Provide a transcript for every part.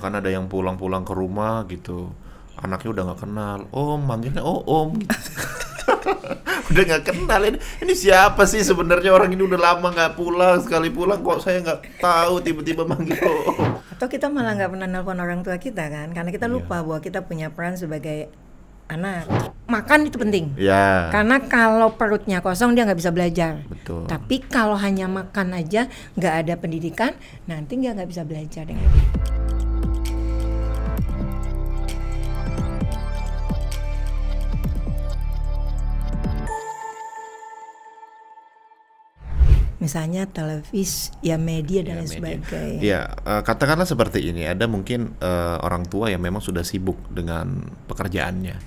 bahkan ada yang pulang-pulang ke rumah gitu anaknya udah nggak kenal om manggilnya oh om udah nggak kenal ini ini siapa sih sebenarnya orang ini udah lama nggak pulang sekali pulang kok saya nggak tahu tiba-tiba manggil om atau kita malah nggak pernah nelpon orang tua kita kan karena kita iya. lupa yeah. bahwa kita punya peran sebagai anak makan itu penting yeah. karena kalau perutnya kosong dia nggak bisa belajar Betul. tapi kalau hanya makan aja nggak ada pendidikan nanti dia nggak bisa belajar dengan misalnya televisi ya media dan ya, lain media. sebagainya ya uh, katakanlah seperti ini ada mungkin uh, orang tua yang memang sudah sibuk dengan pekerjaannya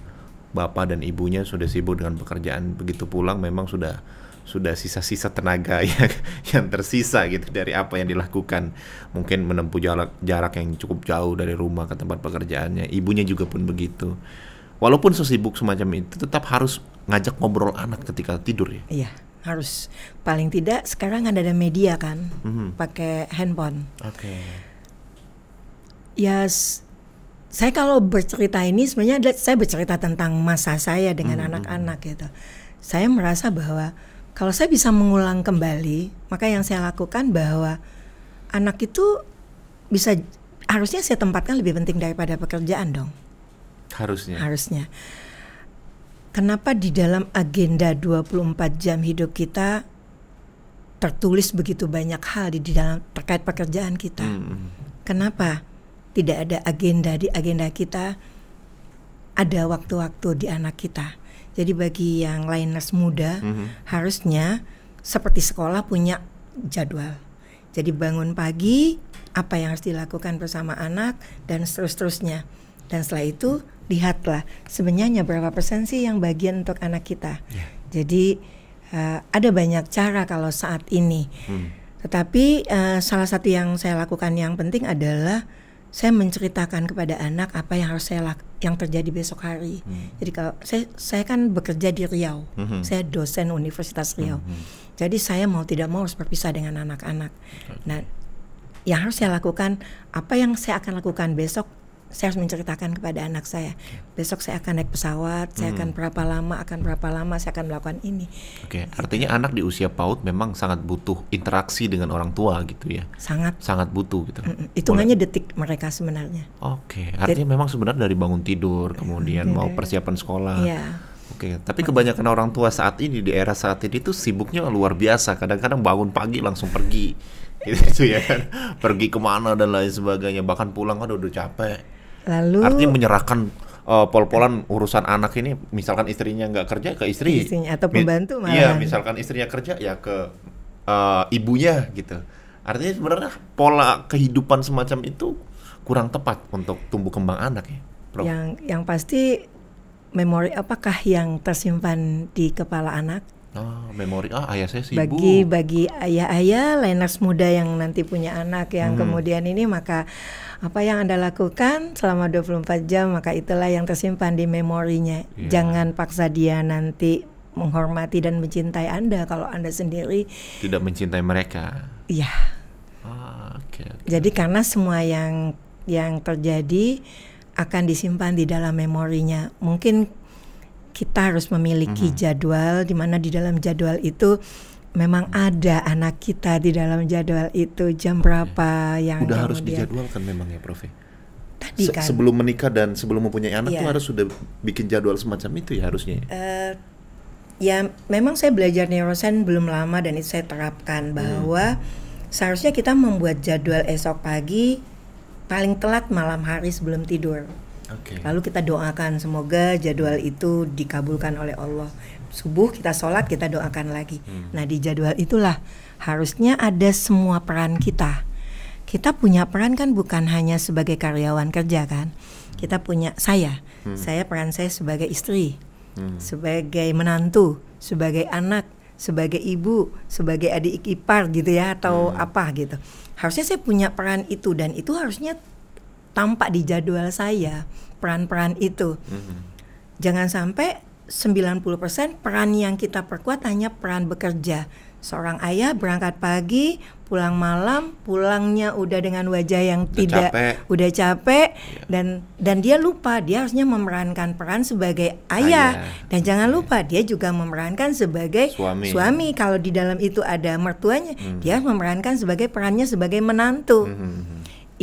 bapak dan ibunya sudah sibuk dengan pekerjaan begitu pulang memang sudah sudah sisa-sisa tenaga yang yang tersisa gitu dari apa yang dilakukan mungkin menempuh jarak jarak yang cukup jauh dari rumah ke tempat pekerjaannya ibunya juga pun begitu walaupun sesibuk semacam itu tetap harus ngajak ngobrol anak ketika tidur ya iya harus paling tidak sekarang ada ada media kan mm-hmm. pakai handphone. Oke. Okay. Ya yes, saya kalau bercerita ini sebenarnya saya bercerita tentang masa saya dengan mm-hmm. anak-anak mhm. gitu. Saya merasa bahwa kalau saya bisa mengulang kembali, maka yang saya lakukan bahwa anak itu bisa harusnya saya tempatkan lebih penting daripada pekerjaan dong. Harusnya. Harusnya kenapa di dalam agenda 24 jam hidup kita tertulis begitu banyak hal di, dalam terkait pekerjaan kita. Hmm, hmm. Kenapa tidak ada agenda di agenda kita ada waktu-waktu di anak kita. Jadi bagi yang lainnya muda hmm, hmm. harusnya seperti sekolah punya jadwal. Jadi bangun pagi, apa yang harus dilakukan bersama anak dan seterus-terusnya dan setelah itu lihatlah sebenarnya berapa persen sih yang bagian untuk anak kita. Yeah. Jadi uh, ada banyak cara kalau saat ini. Hmm. Tetapi uh, salah satu yang saya lakukan yang penting adalah saya menceritakan kepada anak apa yang harus saya lak yang terjadi besok hari. Hmm. Jadi kalau saya saya kan bekerja di Riau, hmm. saya dosen Universitas Riau. Hmm. Jadi saya mau tidak mau harus berpisah dengan anak-anak. Okay. Nah, yang harus saya lakukan apa yang saya akan lakukan besok saya harus menceritakan kepada anak saya besok saya akan naik pesawat hmm. saya akan hmm. berapa lama akan berapa lama saya akan melakukan ini oke okay. Gitu. artinya anak di usia PAUD memang sangat butuh interaksi dengan orang tua gitu ya sangat sangat butuh gitu hitungannya mm detik mereka sebenarnya oke okay. artinya Jadi, memang sebenarnya dari bangun tidur kemudian mau persiapan sekolah yeah. Oke, okay. tapi kebanyakan orang tua saat ini di era saat ini itu sibuknya luar biasa. Kadang-kadang bangun pagi langsung pergi, gitu ya kan pergi kemana dan lain sebagainya bahkan pulang kan udah capek Lalu artinya menyerahkan uh, pol-polan urusan anak ini misalkan istrinya nggak kerja ke istri istrinya atau pembantu malah. Iya, misalkan istrinya kerja ya ke uh, ibunya gitu. Artinya sebenarnya pola kehidupan semacam itu kurang tepat untuk tumbuh kembang anak ya. Bro. Yang yang pasti memori apakah yang tersimpan di kepala anak Ah, memori ah ayah saya sibuk. Bagi bagi ayah-ayah Liners muda yang nanti punya anak yang hmm. kemudian ini maka apa yang Anda lakukan selama 24 jam maka itulah yang tersimpan di memorinya. Yeah. Jangan paksa dia nanti menghormati dan mencintai Anda kalau Anda sendiri tidak mencintai mereka. Iya. Ah, okay, okay. Jadi karena semua yang yang terjadi akan disimpan di dalam memorinya. Mungkin kita harus memiliki -hmm. jadwal di mana di dalam jadwal itu memang ada anak kita di dalam jadwal itu jam berapa okay. yang udah harus dijadwalkan memang ya Prof. Ya? Tadi Se kan. sebelum menikah dan sebelum mempunyai anak ya. tuh harus sudah bikin jadwal semacam itu ya harusnya. Uh, ya memang saya belajar neurosen belum lama dan itu saya terapkan hmm. bahwa hmm. seharusnya kita membuat jadwal esok pagi paling telat malam hari sebelum tidur. Okay. Lalu kita doakan semoga jadwal itu dikabulkan oleh Allah. Subuh kita sholat kita doakan lagi. Hmm. Nah di jadwal itulah harusnya ada semua peran kita. Kita punya peran kan bukan hanya sebagai karyawan kerja kan. Kita punya saya, hmm. saya peran saya sebagai istri, hmm. sebagai menantu, sebagai anak, sebagai ibu, sebagai adik ipar gitu ya atau hmm. apa gitu. Harusnya saya punya peran itu dan itu harusnya tampak di jadwal saya peran-peran itu. Mm-hmm. Jangan sampai 90% peran yang kita perkuat hanya peran bekerja. Seorang ayah berangkat pagi, pulang malam, pulangnya udah dengan wajah yang udah tidak capek. udah capek yeah. dan dan dia lupa dia harusnya memerankan peran sebagai ayah, ayah. dan jangan iya. lupa dia juga memerankan sebagai suami. suami. Kalau di dalam itu ada mertuanya, mm. dia memerankan sebagai perannya sebagai menantu. Mm -hmm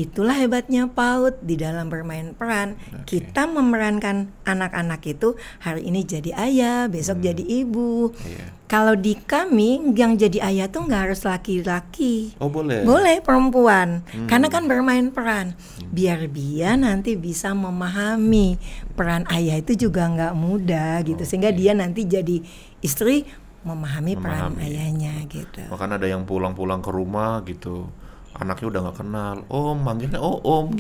Itulah hebatnya PAUD di dalam bermain peran. Okay. Kita memerankan anak-anak itu hari ini jadi ayah, besok hmm. jadi ibu. Yeah. Kalau di kami yang jadi ayah tuh nggak harus laki-laki. Oh boleh. Boleh perempuan, hmm. karena kan bermain peran. Hmm. Biar dia nanti bisa memahami peran ayah itu juga nggak mudah gitu, okay. sehingga dia nanti jadi istri memahami, memahami. peran ayahnya gitu. Bahkan ada yang pulang-pulang ke rumah gitu anaknya udah nggak kenal om manggilnya oh om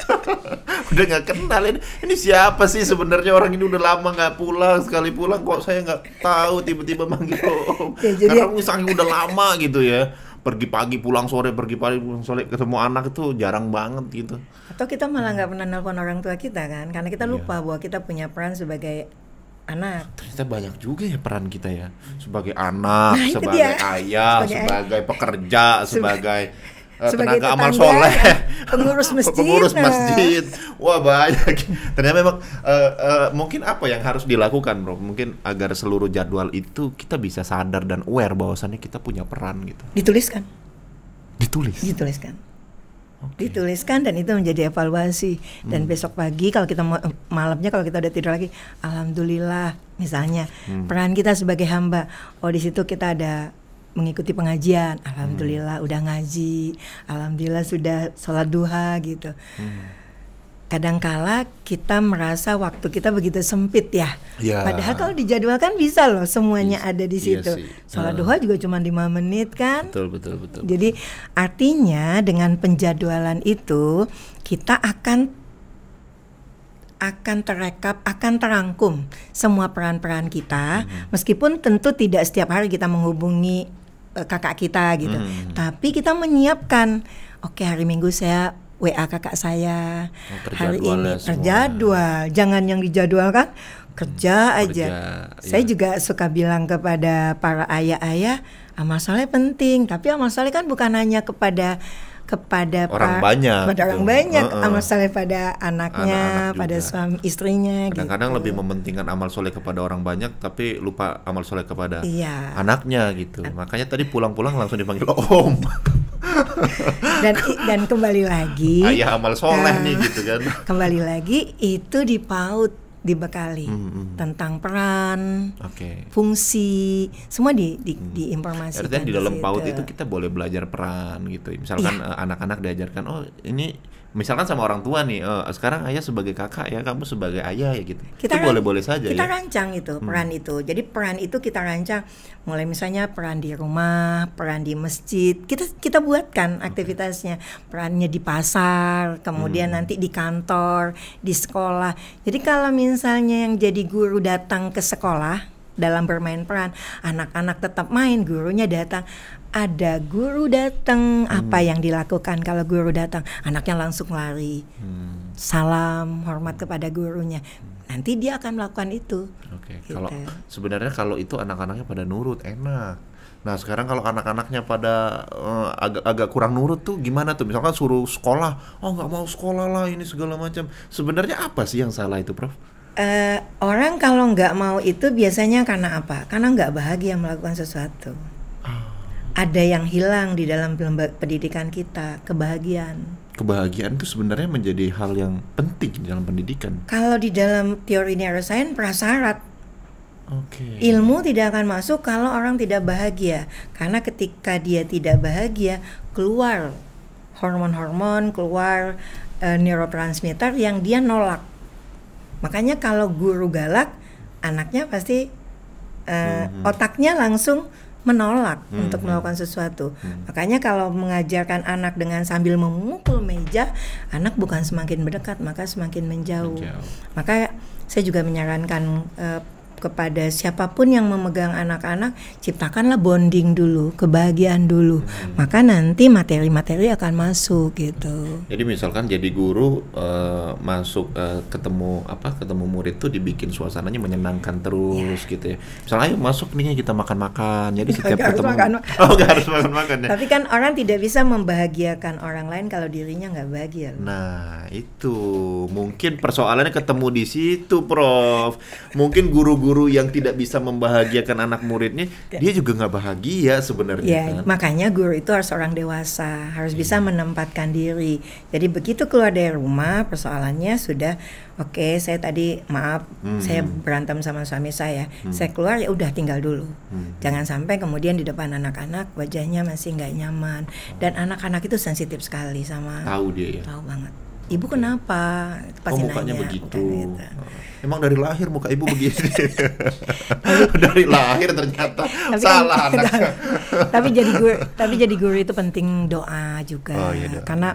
udah nggak kenal ini ini siapa sih sebenarnya orang ini udah lama nggak pulang sekali pulang kok saya nggak tahu tiba-tiba manggil om ya, jadi karena misalnya udah lama gitu ya pergi pagi pulang sore pergi pagi pulang sore ketemu anak itu jarang banget gitu atau kita malah nggak pernah nelpon orang tua kita kan karena kita iya. lupa yeah. bahwa kita punya peran sebagai anak. Ternyata banyak juga ya peran kita ya sebagai anak, nah, sebagai dia. ayah, sebagai, sebagai pekerja, sebagai eh, sebagai tenaga amal soleh, pengurus masjid, pengurus nah. masjid, wah banyak. Ternyata memang uh, uh, mungkin apa yang harus dilakukan, bro? Mungkin agar seluruh jadwal itu kita bisa sadar dan aware bahwasannya kita punya peran gitu. Dituliskan. Ditulis. Dituliskan Okay. Dituliskan dan itu menjadi evaluasi hmm. besok pagi kalau kita eh, malamnya kalau kita udah tidur lagi alhamdulillah misalnya hmm. peran kita sebagai hamba oh di situ kita ada mengikuti pengajian hmm. alhamdulillah hmm. udah ngaji alhamdulillah sudah sholat duha gitu. Hmm kadangkala kita merasa waktu kita begitu sempit ya. ya. Padahal kalau dijadwalkan bisa loh semuanya yes, ada di iya situ. Yes, Salat uh. duha juga cuma lima menit kan. Betul betul betul. Jadi artinya dengan penjadwalan itu kita akan akan terekap, akan terangkum semua peran-peran kita, hmm. meskipun tentu tidak setiap hari kita menghubungi eh, kakak kita gitu, hmm. tapi kita menyiapkan, oke hari Minggu saya WA kakak saya oh, hari ini ya semua. terjadwal jangan yang dijadwalkan kerja hmm, aja kerja, iya. saya iya. juga suka bilang kepada para ayah-ayah amal soleh penting tapi amal soleh kan bukan hanya kepada kepada orang pak, banyak pada orang gitu. banyak uh, uh. amal soleh pada anaknya Anak -anak pada suami istrinya gitu. kadang-kadang gitu. lebih mementingkan amal soleh kepada orang banyak tapi lupa amal soleh kepada iya. anaknya gitu makanya tadi pulang-pulang langsung dipanggil om dan dan kembali lagi ayah amal soleh uh, nih gitu kan kembali lagi itu di dipaut dibekali hmm, -hmm. hmm. tentang peran, okay. fungsi, semua di di, di hmm. diinformasikan. Artinya di dalam paud itu kita boleh belajar peran gitu. Misalkan iya. eh, anak-anak diajarkan oh ini misalkan sama orang tua nih uh, sekarang ayah sebagai kakak ya kamu sebagai ayah ya gitu kita itu boleh boleh saja kita ya? rancang itu hmm. peran itu jadi peran itu kita rancang mulai misalnya peran di rumah peran di masjid kita kita buatkan aktivitasnya perannya di pasar kemudian hmm. nanti di kantor di sekolah jadi kalau misalnya yang jadi guru datang ke sekolah dalam bermain peran anak-anak tetap main gurunya datang ada guru datang, hmm. apa yang dilakukan kalau guru datang? Anaknya langsung lari, hmm. salam, hormat kepada gurunya. Nanti dia akan melakukan itu. Oke, okay. gitu. kalau sebenarnya kalau itu anak-anaknya pada nurut enak. Nah sekarang kalau anak-anaknya pada uh, agak agak kurang nurut tuh gimana tuh? Misalkan suruh sekolah, oh nggak mau sekolah lah ini segala macam. Sebenarnya apa sih yang salah itu, Prof? Uh, orang kalau nggak mau itu biasanya karena apa? Karena nggak bahagia melakukan sesuatu ada yang hilang di dalam pendidikan kita, kebahagiaan. Kebahagiaan itu sebenarnya menjadi hal yang penting di dalam pendidikan. Kalau di dalam teori neuroscience prasyarat. Okay. Ilmu tidak akan masuk kalau orang tidak bahagia, karena ketika dia tidak bahagia, keluar hormon-hormon, keluar uh, neurotransmitter yang dia nolak. Makanya kalau guru galak, anaknya pasti uh, mm -hmm. otaknya langsung menolak hmm. untuk hmm. melakukan sesuatu. Hmm. Makanya kalau mengajarkan anak dengan sambil memukul meja, anak bukan semakin berdekat, maka semakin menjauh. menjauh. Maka saya juga menyarankan uh, kepada siapapun yang memegang anak-anak, ciptakanlah bonding dulu, kebahagiaan dulu. Hmm. Maka nanti materi-materi akan masuk gitu. Jadi misalkan jadi guru uh, masuk uh, ketemu apa ketemu murid tuh dibikin suasananya menyenangkan terus yeah. gitu ya. Misalnya ayo masuk nih kita makan-makan. Jadi setiap gak ketemu makan, Oh, gak harus makan-makan ya. Tapi kan orang tidak bisa membahagiakan orang lain kalau dirinya nggak bahagia. Loh. Nah, itu mungkin persoalannya ketemu di situ, Prof. Mungkin guru-guru guru yang tidak bisa membahagiakan anak muridnya, dia juga nggak bahagia sebenarnya. Ya, kan? makanya guru itu harus orang dewasa, harus hmm. bisa menempatkan diri. Jadi begitu keluar dari rumah, persoalannya sudah oke. Okay, saya tadi maaf, hmm. saya berantem sama suami saya. Hmm. Saya keluar ya udah tinggal dulu. Hmm. Jangan sampai kemudian di depan anak-anak wajahnya masih nggak nyaman dan anak-anak itu sensitif sekali sama. Tahu dia ya. Tahu banget ibu kenapa pasti oh, mukanya nanya, begitu gitu. emang dari lahir muka ibu begini dari lahir ternyata tapi kan salah kan, anak tapi jadi guru tapi jadi guru itu penting doa juga oh, iya, doa. karena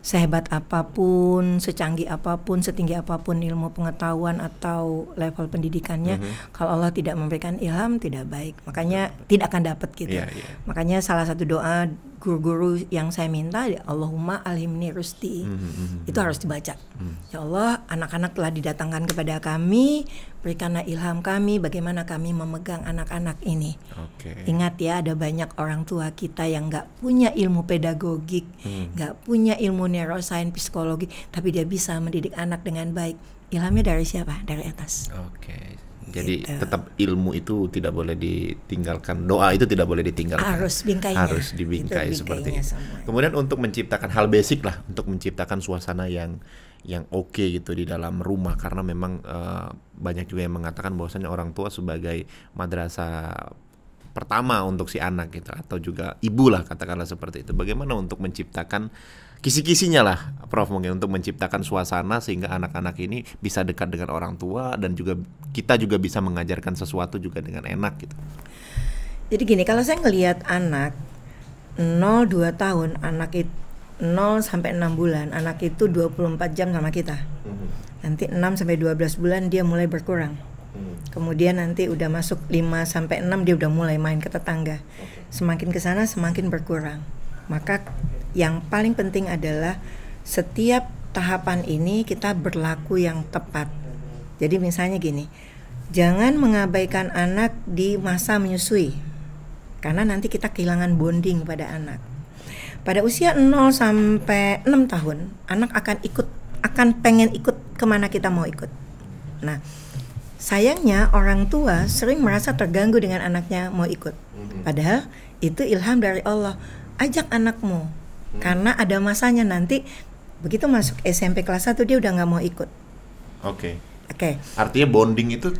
sehebat apapun, secanggih apapun, setinggi apapun ilmu pengetahuan atau level pendidikannya, mm -hmm. kalau Allah tidak memberikan ilham tidak baik. Makanya mm -hmm. tidak akan dapat gitu. Yeah, yeah. Makanya salah satu doa guru-guru yang saya minta ya Allahumma alhimni rusti mm -hmm. itu harus dibaca mm. ya Allah anak-anak telah didatangkan kepada kami berikanlah ilham kami bagaimana kami memegang anak-anak ini okay. ingat ya ada banyak orang tua kita yang nggak punya ilmu pedagogik hmm. nggak mm. punya ilmu neuroscience psikologi tapi dia bisa mendidik anak dengan baik ilhamnya dari siapa dari atas okay. Jadi gitu. tetap ilmu itu tidak boleh ditinggalkan, doa itu tidak boleh ditinggalkan. Harus ya. Harus dibingkai itu seperti itu. Kemudian untuk menciptakan hal basic lah, untuk menciptakan suasana yang yang oke okay gitu di dalam rumah karena memang uh, banyak juga yang mengatakan bahwasannya orang tua sebagai madrasah pertama untuk si anak gitu atau juga ibu lah katakanlah seperti itu. Bagaimana untuk menciptakan kisi-kisinya lah Prof mungkin untuk menciptakan suasana sehingga anak-anak ini bisa dekat dengan orang tua dan juga kita juga bisa mengajarkan sesuatu juga dengan enak gitu. Jadi gini, kalau saya ngelihat anak 0-2 tahun, anak itu 0 sampai 6 bulan, anak itu 24 jam sama kita. Mm-hmm. Nanti 6 sampai 12 bulan dia mulai berkurang. Mm-hmm. Kemudian nanti udah masuk 5 sampai 6 dia udah mulai main ke tetangga. Semakin ke sana semakin berkurang. Maka yang paling penting adalah setiap tahapan ini kita berlaku yang tepat. Jadi misalnya gini, jangan mengabaikan anak di masa menyusui. Karena nanti kita kehilangan bonding pada anak. Pada usia 0 sampai 6 tahun, anak akan ikut akan pengen ikut kemana kita mau ikut. Nah, sayangnya orang tua sering merasa terganggu dengan anaknya mau ikut. Padahal itu ilham dari Allah. Ajak anakmu Hmm. karena ada masanya nanti begitu masuk SMP kelas 1 dia udah nggak mau ikut. Oke. Okay. Oke. Okay. Artinya bonding itu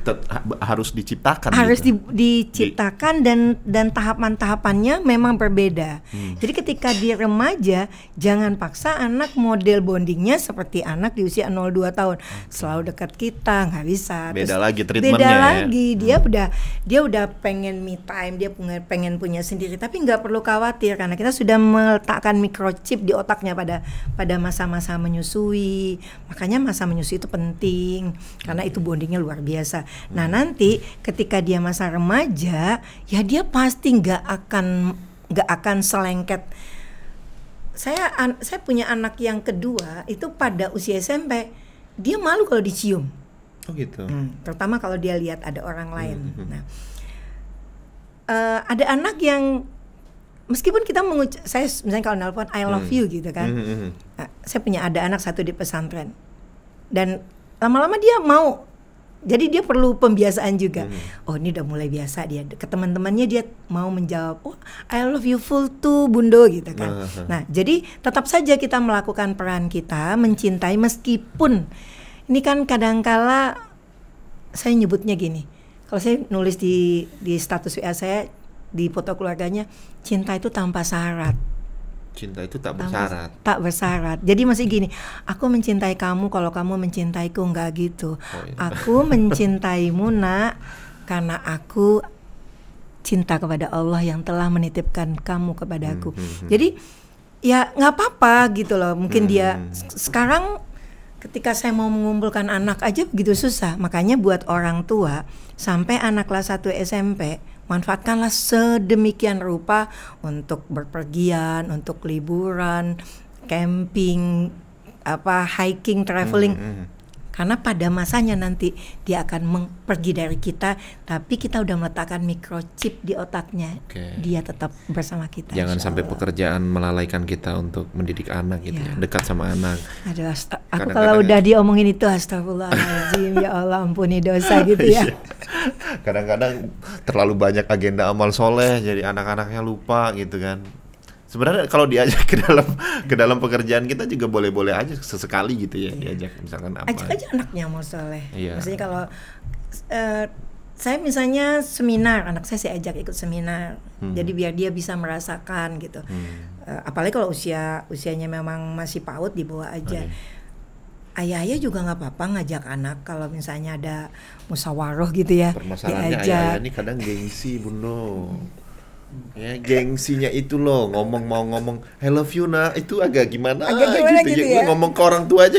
harus diciptakan. Harus gitu. di diciptakan di dan dan tahapan-tahapannya memang berbeda. Hmm. Jadi ketika di remaja jangan paksa anak model bondingnya seperti anak di usia 02 tahun selalu dekat kita nggak bisa. Beda Terus, lagi treatmentnya. Beda ya. lagi dia hmm. udah dia udah pengen me time dia pengen pengen punya sendiri tapi nggak perlu khawatir karena kita sudah meletakkan microchip di otaknya pada pada masa-masa menyusui. Makanya masa menyusui itu penting karena itu bondingnya luar biasa. Nah nanti ketika dia masa remaja, ya dia pasti nggak akan nggak akan selengket. Saya an, saya punya anak yang kedua itu pada usia SMP dia malu kalau dicium. Oh gitu. Hmm, terutama kalau dia lihat ada orang lain. Hmm, hmm, hmm. Nah uh, ada anak yang meskipun kita mengucap saya misalnya kalau nelpon I love hmm. you gitu kan. Hmm. Nah, saya punya ada anak satu di pesantren dan lama-lama dia mau jadi dia perlu pembiasaan juga. Hmm. Oh ini udah mulai biasa dia ke teman-temannya dia mau menjawab, oh I love you full too Bundo gitu kan. Nah, nah jadi tetap saja kita melakukan peran kita mencintai meskipun ini kan kadangkala saya nyebutnya gini. Kalau saya nulis di di status WA saya di foto keluarganya, cinta itu tanpa syarat cinta itu tak bersyarat. Tak bersyarat. Jadi masih gini, aku mencintai kamu kalau kamu mencintaiku nggak gitu. Oh, iya. Aku mencintaimu nak karena aku cinta kepada Allah yang telah menitipkan kamu kepadaku. Hmm, hmm, hmm, Jadi ya nggak apa-apa gitu loh. Mungkin hmm. dia hmm, hmm. sekarang ketika saya mau mengumpulkan anak aja begitu susah. Makanya buat orang tua sampai anak kelas 1 SMP manfaatkanlah sedemikian rupa untuk berpergian, untuk liburan, camping, apa hiking, traveling. Hmm, hmm, hmm karena pada masanya nanti dia akan pergi dari kita tapi kita udah meletakkan microchip di otaknya okay. dia tetap bersama kita jangan sampai pekerjaan melalaikan kita untuk mendidik anak gitu ya. Iya. dekat sama anak Adalah, aku Kadang -kadang kalau ya. udah diomongin itu astagfirullahaladzim ya Allah ampuni dosa gitu ya iya. kadang-kadang terlalu banyak agenda amal soleh jadi anak-anaknya lupa gitu kan sebenarnya kalau diajak ke dalam ke dalam pekerjaan kita juga boleh-boleh aja sesekali gitu ya iya. diajak misalkan apa ajak aja anaknya mau soleh iya. maksudnya kalau uh, saya misalnya seminar anak saya saya ajak ikut seminar hmm. jadi biar dia bisa merasakan gitu hmm. uh, apalagi kalau usia usianya memang masih paut dibawa aja okay iya. ayah-ayah juga nggak apa-apa ngajak anak kalau misalnya ada musawaroh gitu ya. Permasalahannya ayah ayah ini kadang gengsi, bunuh ya gengsinya itu loh ngomong mau ngomong I love you nah itu agak gimana, agak gimana gitu, ya? gitu ya, ya. ngomong ke orang tua aja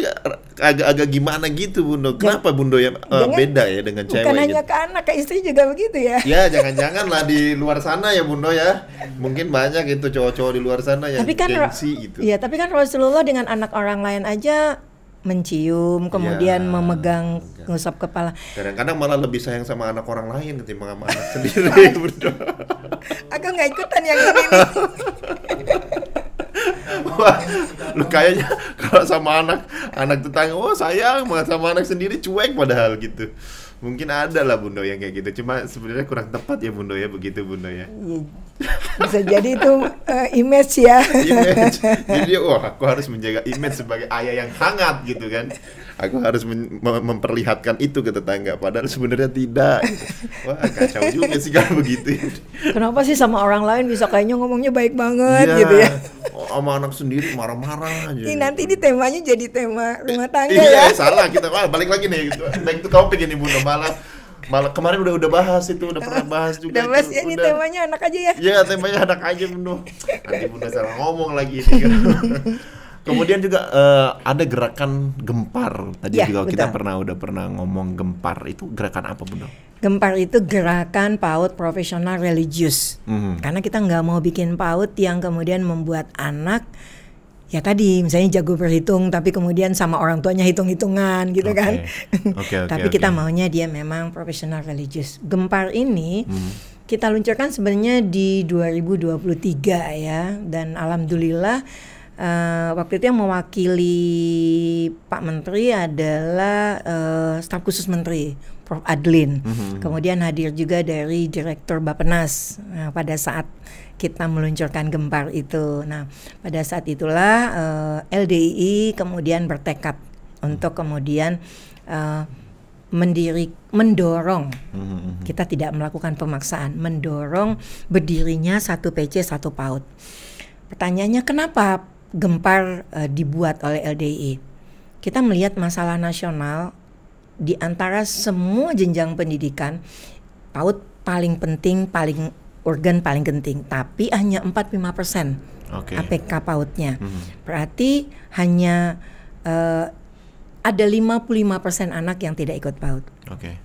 agak-agak gimana gitu bundo kenapa bundo ya uh, beda ya dengan cewek bukan hanya ke anak ke istri juga begitu ya ya jangan-jangan lah di luar sana ya bundo ya mungkin banyak itu cowok-cowok di luar sana yang tapi kan, gengsi itu ya tapi kan Rasulullah dengan anak orang lain aja mencium, kemudian ya, memegang, ya. ngusap kepala. Kadang-kadang malah lebih sayang sama anak orang lain ketimbang sama anak sendiri. Aku nggak ikutan yang ini. Wah, lu kayaknya kalau sama anak anak tetangga, oh sayang banget sama anak sendiri cuek padahal gitu mungkin ada lah Bundo yang kayak gitu cuma sebenarnya kurang tepat ya Bundo ya begitu Bundo ya bisa jadi itu uh, image ya image jadi wah aku harus menjaga image sebagai ayah yang hangat gitu kan aku harus memperlihatkan itu ke tetangga padahal sebenarnya tidak wah kacau juga sih kalau begitu kenapa sih sama orang lain bisa kayaknya ngomongnya baik banget ya, gitu ya sama anak sendiri marah-marah aja. Ini gitu. nanti ini temanya jadi tema rumah tangga iya, ya. salah kita. balik lagi nih Baik gitu. Back kamu pengen ini Bunda malah malah kemarin udah udah bahas itu udah pernah bahas juga udah bahas ya ini temanya anak aja ya Iya temanya anak aja bunda nanti bunda salah ngomong lagi ini gitu. Kemudian juga uh, ada gerakan gempar. Tadi ya, juga betul. kita pernah udah pernah ngomong gempar itu gerakan apa bunda? Gempar itu gerakan PAUD profesional religius. Mm. Karena kita nggak mau bikin PAUD yang kemudian membuat anak ya tadi misalnya jago berhitung tapi kemudian sama orang tuanya hitung-hitungan gitu okay. kan. Okay, okay, tapi okay. kita maunya dia memang profesional religius. Gempar ini hmm. kita luncurkan sebenarnya di 2023 ya dan alhamdulillah uh, waktu itu yang mewakili Pak Menteri adalah uh, staf khusus Menteri Prof Adlin. Mm -hmm. Kemudian hadir juga dari Direktur Bapenas nah, pada saat kita meluncurkan gempar itu. Nah, pada saat itulah uh, eh, LDII kemudian bertekad untuk kemudian uh, mendiri mendorong mm -hmm. kita tidak melakukan pemaksaan, mendorong berdirinya satu PC satu PAUD. Pertanyaannya kenapa gempar uh, dibuat oleh LDI. Kita melihat masalah nasional di antara semua jenjang pendidikan, Paut paling penting, paling organ, paling genting, tapi hanya 45 persen okay. APK Pautnya. nya Hmm. Berarti hanya uh, ada 55 persen anak yang tidak ikut Paut. Okay.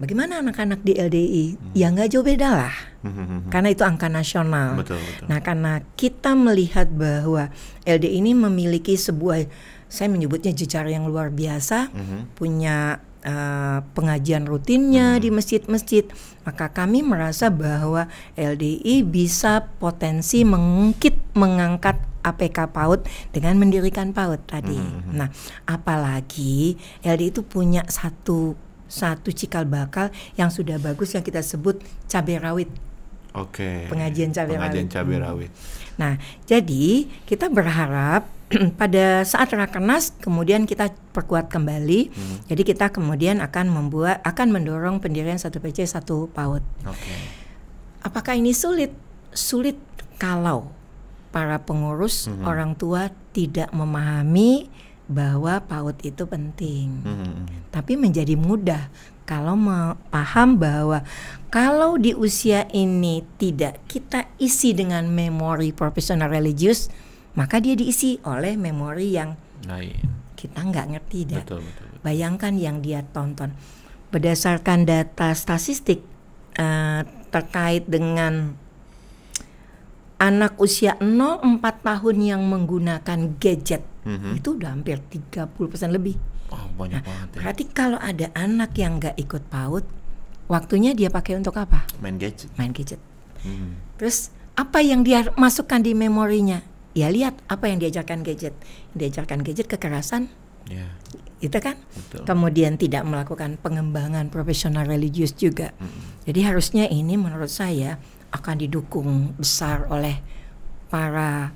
Bagaimana anak-anak di LDI? Hmm. Ya nggak jauh beda lah, hmm, hmm, hmm, hmm. karena itu angka nasional. Betul, betul. Nah karena kita melihat bahwa LDI ini memiliki sebuah, saya menyebutnya jejar yang luar biasa, hmm. punya uh, pengajian rutinnya hmm. di masjid-masjid, maka kami merasa bahwa LDI bisa potensi mengungkit, mengangkat APK PAUD dengan mendirikan PAUD tadi. Hmm. Nah, apalagi LD itu punya satu satu cikal bakal yang sudah bagus yang kita sebut cabai rawit. Oke. Okay. Pengajian cabai Pengajian rawit. Cabai hmm. rawit. Nah, jadi kita berharap pada saat rakernas kemudian kita perkuat kembali. Hmm. Jadi kita kemudian akan membuat akan mendorong pendirian satu PC satu PAUD. Oke. Okay. Apakah ini sulit? Sulit kalau para pengurus hmm. orang tua tidak memahami bahwa PAUD itu penting. Hmm. hmm, hmm. Tapi menjadi mudah kalau paham bahwa kalau di usia ini tidak kita isi dengan memori profesional religius, maka dia diisi oleh memori yang lain. Kita nggak ngerti dah. Betul, betul, betul. Bayangkan yang dia tonton. Berdasarkan data statistik uh, terkait dengan anak usia 0-4 tahun yang menggunakan gadget hmm itu udah hampir 30% lebih. Oh, banyak nah, banget ya. Berarti kalau ada anak yang nggak ikut PAUD, waktunya dia pakai untuk apa? Main gadget. Main gadget. Mm. Terus apa yang dia masukkan di memorinya? Ya lihat apa yang diajarkan gadget. diajarkan gadget kekerasan. Yeah. Itu kan? Betul. Kemudian tidak melakukan pengembangan profesional religius juga. Mm. Jadi harusnya ini menurut saya akan didukung besar oleh para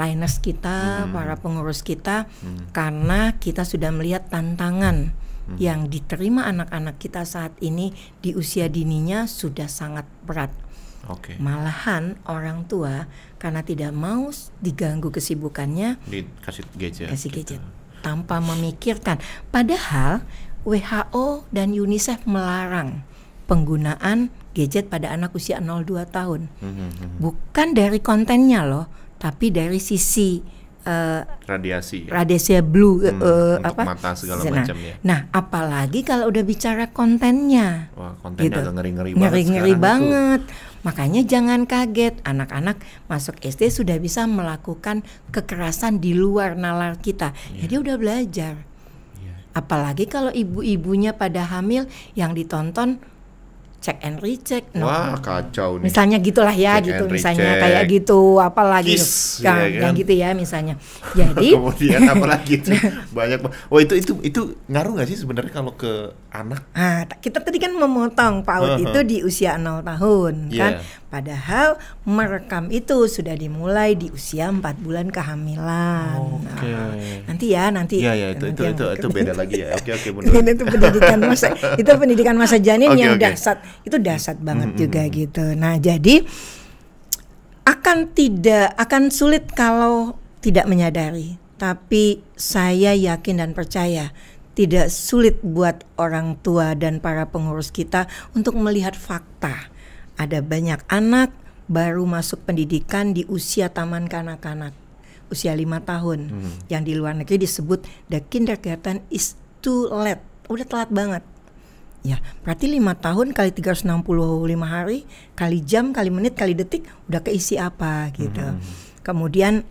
liners kita, hmm. para pengurus kita, hmm. karena kita sudah melihat tantangan hmm. yang diterima anak-anak kita saat ini di usia dininya sudah sangat berat. Okay. Malahan orang tua karena tidak mau diganggu kesibukannya, dikasih gadget, kasih gitu. tanpa memikirkan. Padahal WHO dan UNICEF melarang penggunaan gadget pada anak usia 0-2 tahun. Mm -hmm. Bukan dari kontennya loh, tapi dari sisi uh, radiasi ya? radiasi blue hmm, uh, untuk apa mata segala nah, macam ya. Nah, apalagi kalau udah bicara kontennya. Wah, kontennya gitu. agak ngeri-ngeri banget. ngeri banget. Makanya jangan kaget anak-anak masuk SD sudah bisa melakukan kekerasan di luar nalar kita. Yeah. Jadi udah belajar. Yeah. Apalagi kalau ibu-ibunya pada hamil yang ditonton cek and recheck. No. Nah. Wah kacau nih. Misalnya gitulah ya, check gitu misalnya recheck. kayak gitu, apalagi gitu. Kiss, gitu. ya, nah, kan? yang gitu ya misalnya. Jadi kemudian apalagi itu banyak. Oh itu itu itu ngaruh nggak sih sebenarnya kalau ke anak? Nah, kita tadi kan memotong PAUD uh -huh. itu di usia 0 tahun yeah. kan. Padahal merekam itu sudah dimulai di usia 4 bulan kehamilan. Oke. Okay. Nah, nanti ya, nanti. Iya, ya, itu itu itu, itu beda lagi ya. Oke, oke, benar. itu pendidikan masa itu pendidikan masa janin okay, yang okay. dasar. Itu dasar mm, banget mm -hmm. juga mm, mm. gitu. Nah, jadi akan tidak akan sulit kalau tidak menyadari. Tapi saya yakin dan percaya tidak sulit buat orang tua dan para pengurus kita untuk melihat fakta ada banyak anak baru masuk pendidikan di usia taman kanak-kanak, usia lima tahun, hmm. yang di luar negeri disebut the kindergarten is too late, udah telat banget. Ya, berarti lima tahun kali 365 hari, kali jam, kali menit, kali detik, udah keisi apa gitu. -hmm. Kemudian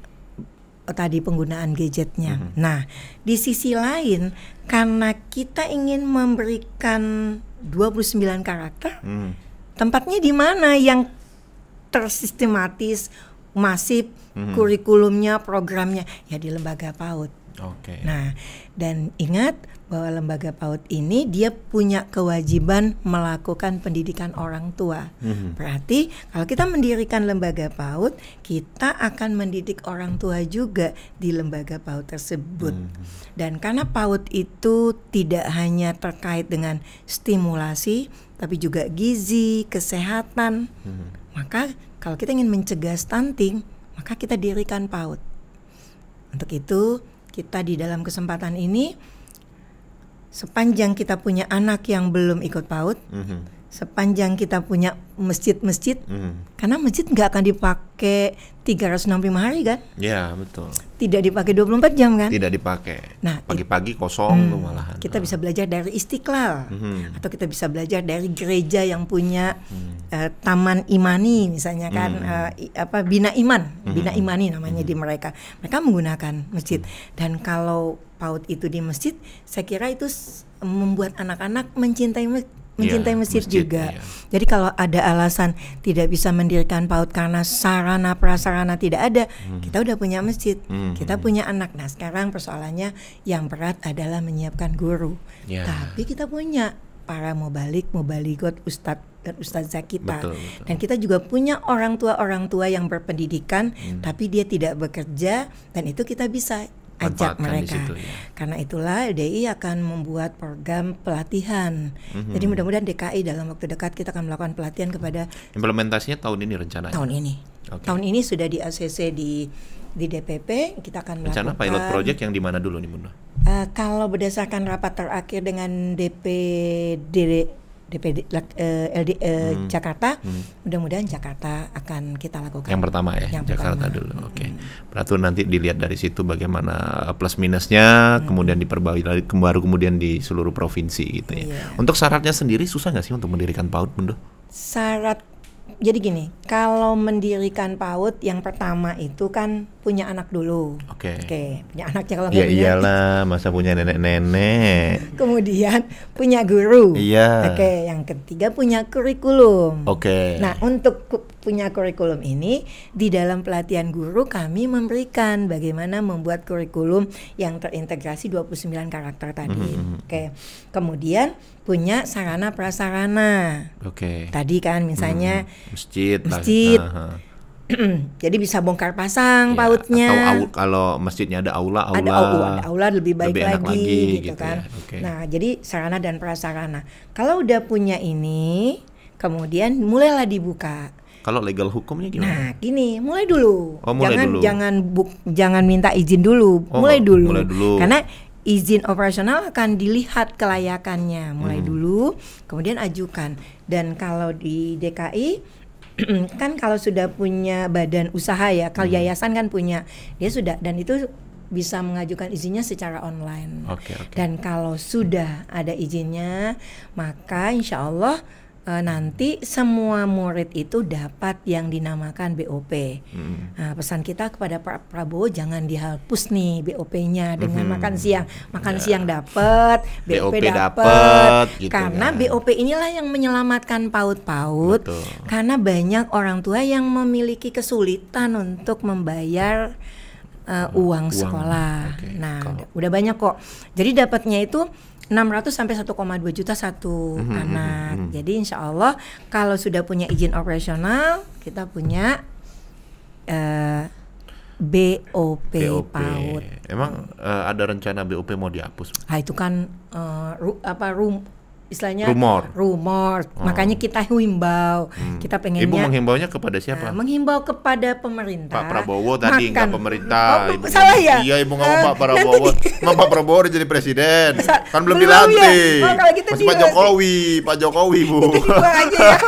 eh, tadi penggunaan gadgetnya. -hmm. Nah, di sisi lain, karena kita ingin memberikan 29 karakter, sembilan -hmm tempatnya di mana yang tersistematis, masif hmm. kurikulumnya, programnya ya di lembaga PAUD. Oke. Okay. Nah, dan ingat bahwa lembaga PAUD ini dia punya kewajiban melakukan pendidikan orang tua. Hmm. Berarti kalau kita mendirikan lembaga PAUD, kita akan mendidik orang tua juga di lembaga PAUD tersebut. Hmm. Dan karena PAUD itu tidak hanya terkait dengan stimulasi tapi juga gizi, kesehatan. Hmm. Maka kalau kita ingin mencegah stunting, maka kita dirikan PAUD. Untuk itu, kita di dalam kesempatan ini sepanjang kita punya anak yang belum ikut PAUD, -hmm sepanjang kita punya masjid-masjid mm. karena masjid nggak akan dipakai 365 hari kan? Iya, betul. Tidak dipakai 24 jam kan? Tidak dipakai. Nah, pagi-pagi kosong mm, tuh hmm, malahan. Kita ah. bisa belajar dari Istiqlal mm. atau kita bisa belajar dari gereja yang punya mm. uh, taman imani misalnya kan mm. uh, apa bina iman, mm. bina imani namanya mm. di hmm. mereka. Mereka menggunakan masjid mm. dan kalau paut itu di masjid, saya kira itu membuat anak-anak mencintai mencintai yeah, Mesir masjid, juga. Yeah. Jadi kalau ada alasan tidak bisa mendirikan paut karena sarana prasarana tidak ada, hmm. kita udah punya masjid, hmm. kita hmm. punya anak. Nah, sekarang persoalannya yang berat adalah menyiapkan guru. Yeah. Tapi kita punya para mubalik, balik ustadz dan ustazah kita. Betul, betul. Dan kita juga punya orang tua-orang tua yang berpendidikan hmm. tapi dia tidak bekerja dan itu kita bisa ajak mereka. Situ, ya. Karena itulah DI akan membuat program pelatihan. Mm-hmm. Jadi mudah-mudahan DKI dalam waktu dekat kita akan melakukan pelatihan kepada implementasinya tahun ini rencananya. Tahun ini. Okay. Tahun ini sudah di ACC di di DPP kita akan rencana pilot project yang di mana dulu nih Bunda? Uh, kalau berdasarkan rapat terakhir dengan DPD DPD uh, eh, LD, uh, eh, hmm. Jakarta, hmm. mudah-mudahan Jakarta akan kita lakukan. Yang pertama ya, yang Jakarta pertama. dulu. Oke. Okay. Hmm. Berarti nanti dilihat dari situ bagaimana plus minusnya, hmm. kemudian lagi, baru kemudian di seluruh provinsi gitu ya. Yeah. Untuk syaratnya sendiri susah nggak sih untuk mendirikan PAUD, Bunda? Syarat jadi gini, kalau mendirikan PAUD yang pertama itu kan punya anak dulu. Oke. Okay. Oke, okay. punya anaknya kalau Iya, iyalah, masa punya nenek-nenek. Kemudian punya guru. Iya. Oke, okay. yang ketiga punya kurikulum. Oke. Okay. Nah, untuk punya kurikulum ini di dalam pelatihan guru kami memberikan bagaimana membuat kurikulum yang terintegrasi 29 karakter tadi. Mm -hmm. Oke. Okay. Kemudian punya sarana prasarana. Oke. Okay. Tadi kan misalnya mm masjid masjid jadi bisa bongkar pasang ya, pautnya. Atau au, kalau masjidnya ada aula, aula ada aula, ada aula lebih baik lebih lagi, lagi gitu, gitu kan. Ya. Okay. Nah, jadi sarana dan prasarana. Kalau udah punya ini, kemudian mulailah dibuka. Kalau legal hukumnya gimana? Nah, gini, mulai dulu. Oh, mulai jangan dulu. jangan buk, jangan minta izin dulu, oh, mulai dulu. Mulai dulu. Karena izin operasional akan dilihat kelayakannya mulai hmm. dulu, kemudian ajukan. Dan kalau di DKI kan kalau sudah punya badan usaha ya, kalau hmm. yayasan kan punya, dia sudah dan itu bisa mengajukan izinnya secara online. Okay, okay. Dan kalau sudah ada izinnya, maka insya Allah e, nanti semua murid itu dapat yang dinamakan BOP. Hmm. Nah, pesan kita kepada Pak Prabowo jangan dihapus nih BOP-nya dengan hmm. makan siang. Makan ya. siang dapat, BOP, BOP dapat. Gitu karena ya. Kan. BOP inilah yang menyelamatkan PAUD-PAUD karena banyak orang tua yang memiliki kesulitan untuk membayar uh, uang, uang sekolah. Okay. Nah, Kalo... udah banyak kok. Jadi dapatnya itu 600 sampai 1,2 juta satu mm -hmm, anak. Mm -hmm. Jadi insya Allah kalau sudah punya izin operasional, kita punya uh, eh, BOP, BOP. PAUD. Emang uh, ada rencana BOP mau dihapus? Ah itu kan uh, ru apa rum istilahnya rumor. Rumor. Oh. Makanya kita himbau. Hmm. Kita pengennya Ibu menghimbaunya kepada siapa? Nah, menghimbau kepada pemerintah. Pak Prabowo tadi enggak pemerintah. Oh, ibu salah ngomong, ya? Iya, Ibu nggak uh, Pak Prabowo. mau Pak Prabowo jadi presiden. kan belum, belum ya? dilantik. Ya? Oh, kalau gitu Masih Pak Jokowi, Pak Jokowi, Bu. aja ya.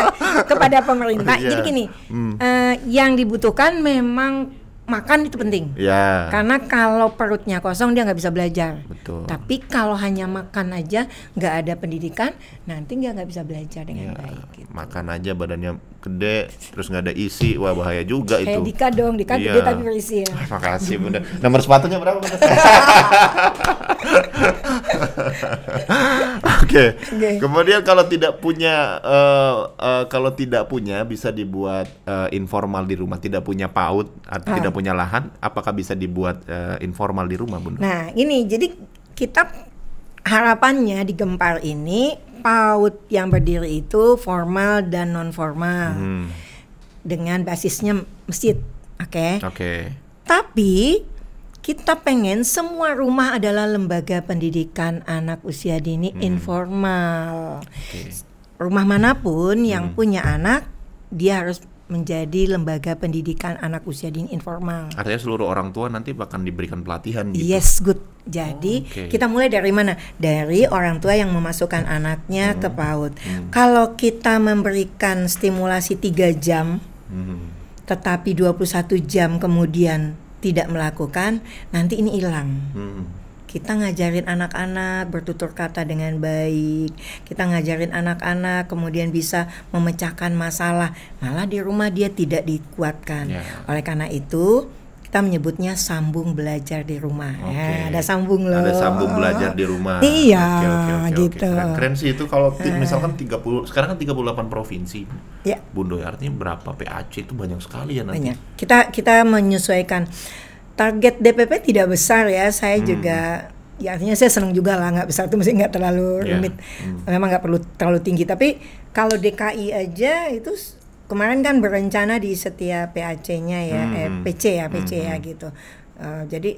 kepada pemerintah. Iya. Jadi gini, hmm. uh, yang dibutuhkan memang makan itu penting. Ya. Karena kalau perutnya kosong dia nggak bisa belajar. Betul. Tapi kalau hanya makan aja nggak ada pendidikan, nanti dia nggak bisa belajar dengan ya. baik. Gitu. Makan aja badannya gede, terus nggak ada isi, wah bahaya juga itu. Kayak Dika dong, Dika ya. gede tapi berisi ya. kasih bunda. Nomor sepatunya berapa? Oke. Okay. Okay. Kemudian kalau tidak punya uh, uh, kalau tidak punya bisa dibuat uh, informal di rumah, tidak punya PAUD, ah. tidak punya punya lahan, apakah bisa dibuat uh, informal di rumah, Bunda? Nah, ini jadi kita harapannya di Gempar ini paut yang berdiri itu formal dan non formal hmm. dengan basisnya masjid, oke? Okay? Oke. Okay. Tapi kita pengen semua rumah adalah lembaga pendidikan anak usia dini hmm. informal. Okay. Rumah manapun yang hmm. punya anak, dia harus menjadi lembaga pendidikan anak usia dini informal. Artinya seluruh orang tua nanti akan diberikan pelatihan gitu. Yes, good. Jadi oh, okay. kita mulai dari mana? Dari orang tua yang memasukkan anaknya hmm. ke PAUD. Hmm. Kalau kita memberikan stimulasi tiga jam hmm. tetapi 21 jam kemudian tidak melakukan, nanti ini hilang. Hmm kita ngajarin anak-anak bertutur kata dengan baik, kita ngajarin anak-anak kemudian bisa memecahkan masalah, malah di rumah dia tidak dikuatkan. Yeah. Oleh karena itu, kita menyebutnya sambung belajar di rumah. Okay. Ya, ada sambung loh. Ada sambung belajar di rumah. Iya, okay, okay, okay, gitu. Okay. Keren, keren sih itu kalau uh. misalkan 30 sekarang kan 38 provinsi. Ya. Yeah. Bundo artinya berapa PAC itu banyak sekali ya nanti. Banyak. Kita kita menyesuaikan target DPP tidak besar ya saya hmm. juga ya artinya saya senang juga lah nggak besar itu mesti nggak terlalu yeah. rumit hmm. memang nggak perlu terlalu tinggi tapi kalau DKI aja itu kemarin kan berencana di setiap PAC-nya ya hmm. eh, hmm. PC ya PC ya, hmm. ya gitu uh, jadi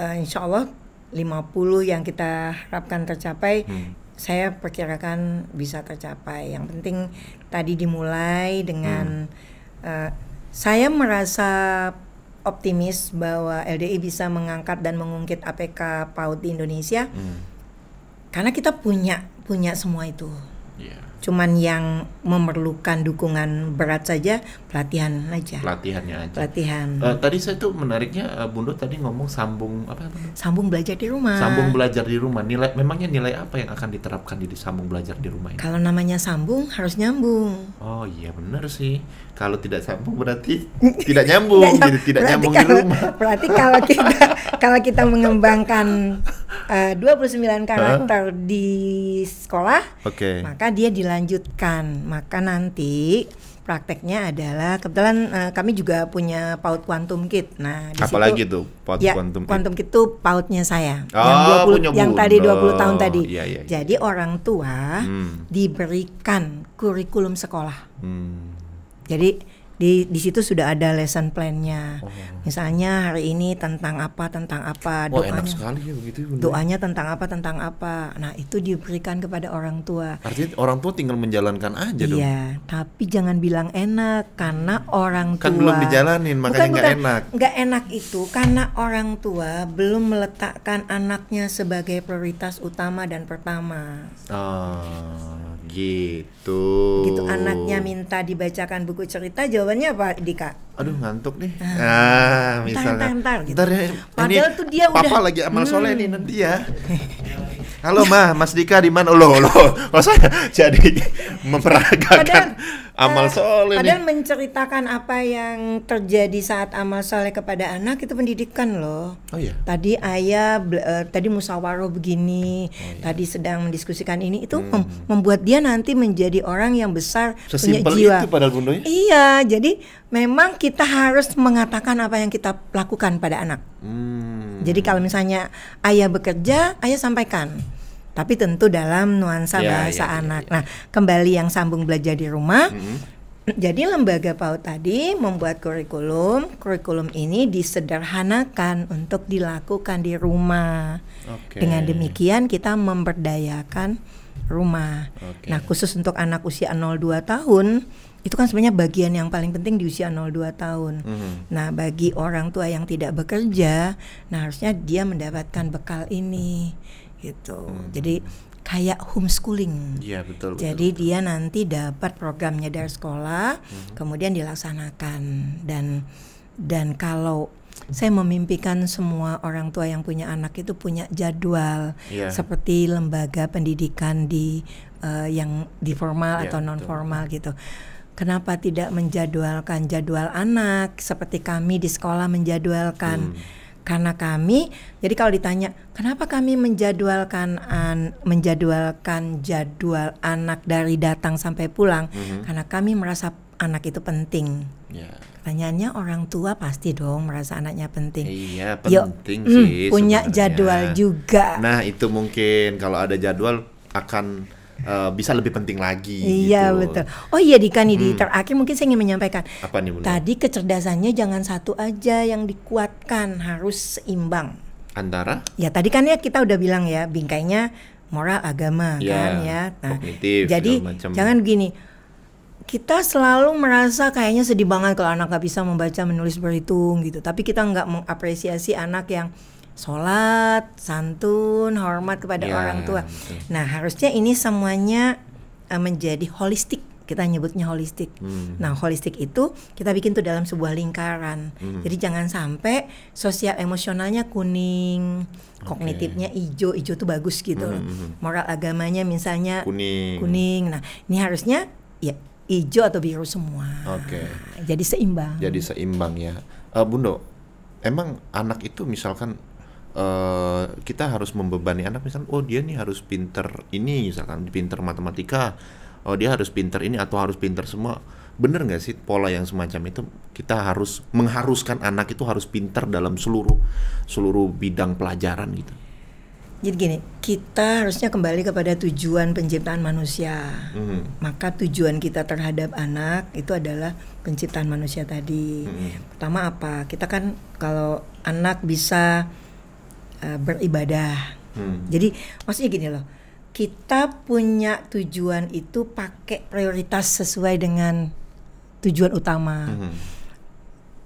uh, insya Allah 50 yang kita harapkan tercapai hmm. saya perkirakan bisa tercapai yang penting tadi dimulai dengan hmm. uh, saya merasa optimis bahwa LDI bisa mengangkat dan mengungkit APK PAUD di Indonesia hmm. karena kita punya punya semua itu. Yeah cuman yang memerlukan dukungan berat saja pelatihan aja. Pelatihannya aja. Pelatihan. Uh, tadi saya tuh menariknya uh, Bunda tadi ngomong sambung apa Sambung belajar di rumah. Sambung belajar di rumah. Nilai memangnya nilai apa yang akan diterapkan di sambung belajar di rumah ini? Kalau namanya sambung harus nyambung. Oh iya benar sih. Kalau tidak sambung berarti tidak nyambung. Jadi tidak nyambung kalau, di rumah. Berarti kalau kita kalau kita mengembangkan eh, uh, 29 karakter huh? di sekolah, okay. maka dia dilatih dilanjutkan. Maka nanti prakteknya adalah kebetulan uh, kami juga punya paut quantum kit. Nah, apalagi tuh paut ya, quantum kit. Quantum kit itu pautnya saya. Oh, yang 20 yang tadi 20 tahun tadi. Ya, ya, ya. Jadi orang tua hmm. diberikan kurikulum sekolah. Hmm. Jadi di di situ sudah ada lesson plannya. Oh. Misalnya hari ini tentang apa tentang apa Wah, doanya. enak sekali ya begitu. Doanya tentang apa tentang apa. Nah itu diberikan kepada orang tua. Artinya orang tua tinggal menjalankan aja iya, dong. Iya, tapi jangan bilang enak karena orang tua. Kan belum dijalanin makanya nggak enak. Nggak enak itu karena orang tua belum meletakkan anaknya sebagai prioritas utama dan pertama. Oh. Gitu. Gitu anaknya minta dibacakan buku cerita, jawabannya apa, Dika? Aduh ngantuk nih. Ah, ah misalnya. Entar, entar, gitu. entar ya, Padahal ini, tuh dia papa udah. Papa lagi amal hmm. soleh nih hmm. nanti ya. Halo mah, Mas Dika di mana? Loh, loh, oh saya jadi memperagakan. Padahal, amal eh, soleh. Padahal nih. menceritakan apa yang terjadi saat amal soleh kepada anak itu pendidikan loh. Oh iya. Tadi ayah uh, tadi musawaroh begini, oh, iya. tadi sedang mendiskusikan ini itu hmm. mem membuat dia nanti menjadi orang yang besar Sesimpel punya jiwa. itu padahal Iya, jadi memang kita harus mengatakan apa yang kita lakukan pada anak. Hmm. Jadi kalau misalnya ayah bekerja, ayah sampaikan tapi tentu dalam nuansa yeah, bahasa yeah, iya, anak. Yeah, yeah. Nah, kembali yang sambung belajar di rumah. Mm -hmm. Jadi lembaga PAUD tadi membuat kurikulum. Kurikulum ini disederhanakan untuk dilakukan di rumah. Okay. Dengan demikian kita memberdayakan rumah. Okay. Nah, khusus untuk anak usia 0-2 tahun itu kan sebenarnya bagian yang paling penting di usia 0-2 tahun. Mm -hmm. Nah, bagi orang tua yang tidak bekerja, nah harusnya dia mendapatkan bekal ini gitu. Hmm. Jadi kayak homeschooling. Iya betul. Jadi betul. dia nanti dapat programnya dari sekolah, hmm. kemudian dilaksanakan dan dan kalau saya memimpikan semua orang tua yang punya anak itu punya jadwal yeah. seperti lembaga pendidikan di uh, yang di formal yeah, atau non formal gitu. Kenapa tidak menjadwalkan jadwal anak seperti kami di sekolah menjadwalkan? Hmm karena kami jadi kalau ditanya kenapa kami menjadwalkan an, menjadwalkan jadwal anak dari datang sampai pulang mm-hmm. karena kami merasa anak itu penting yeah. pertanyaannya orang tua pasti dong merasa anaknya penting iya penting Yuk, hmm, sih mm, punya sebenarnya. jadwal juga nah itu mungkin kalau ada jadwal akan uh, bisa lebih penting lagi. Iya gitu. betul. Oh iya Dika nih hmm. di terakhir mungkin saya ingin menyampaikan. Apa nih Tadi kecerdasannya jangan satu aja yang dikuatkan, harus seimbang. Antara? Ya tadi kan ya kita udah bilang ya bingkainya moral agama ya, kan ya. Nah, kognitif, jadi jangan gini. Kita selalu merasa kayaknya sedih banget kalau anak gak bisa membaca, menulis, berhitung gitu. Tapi kita nggak mengapresiasi anak yang sholat, santun, hormat kepada ya, orang tua. Betul. Nah, harusnya ini semuanya uh, menjadi holistik. Kita nyebutnya holistik. Hmm. Nah, holistik itu kita bikin tuh dalam sebuah lingkaran. Hmm. Jadi jangan sampai sosial emosionalnya kuning, okay. kognitifnya hijau, hijau tuh bagus gitu. Hmm, hmm, hmm. Moral agamanya misalnya kuning. Kuning. Nah, ini harusnya ya hijau atau biru semua. Oke. Okay. Jadi seimbang. Jadi seimbang ya. Uh, Bundo, emang anak itu misalkan Uh, kita harus membebani anak misalkan oh dia nih harus pinter ini misalkan pinter matematika oh dia harus pinter ini atau harus pinter semua bener nggak sih pola yang semacam itu kita harus mengharuskan anak itu harus pinter dalam seluruh seluruh bidang pelajaran gitu jadi gini kita harusnya kembali kepada tujuan penciptaan manusia mm. maka tujuan kita terhadap anak itu adalah penciptaan manusia tadi mm. pertama apa kita kan kalau anak bisa Eh, beribadah. Hmm. Jadi maksudnya gini loh, kita punya tujuan itu pakai prioritas sesuai dengan tujuan utama. Hmm.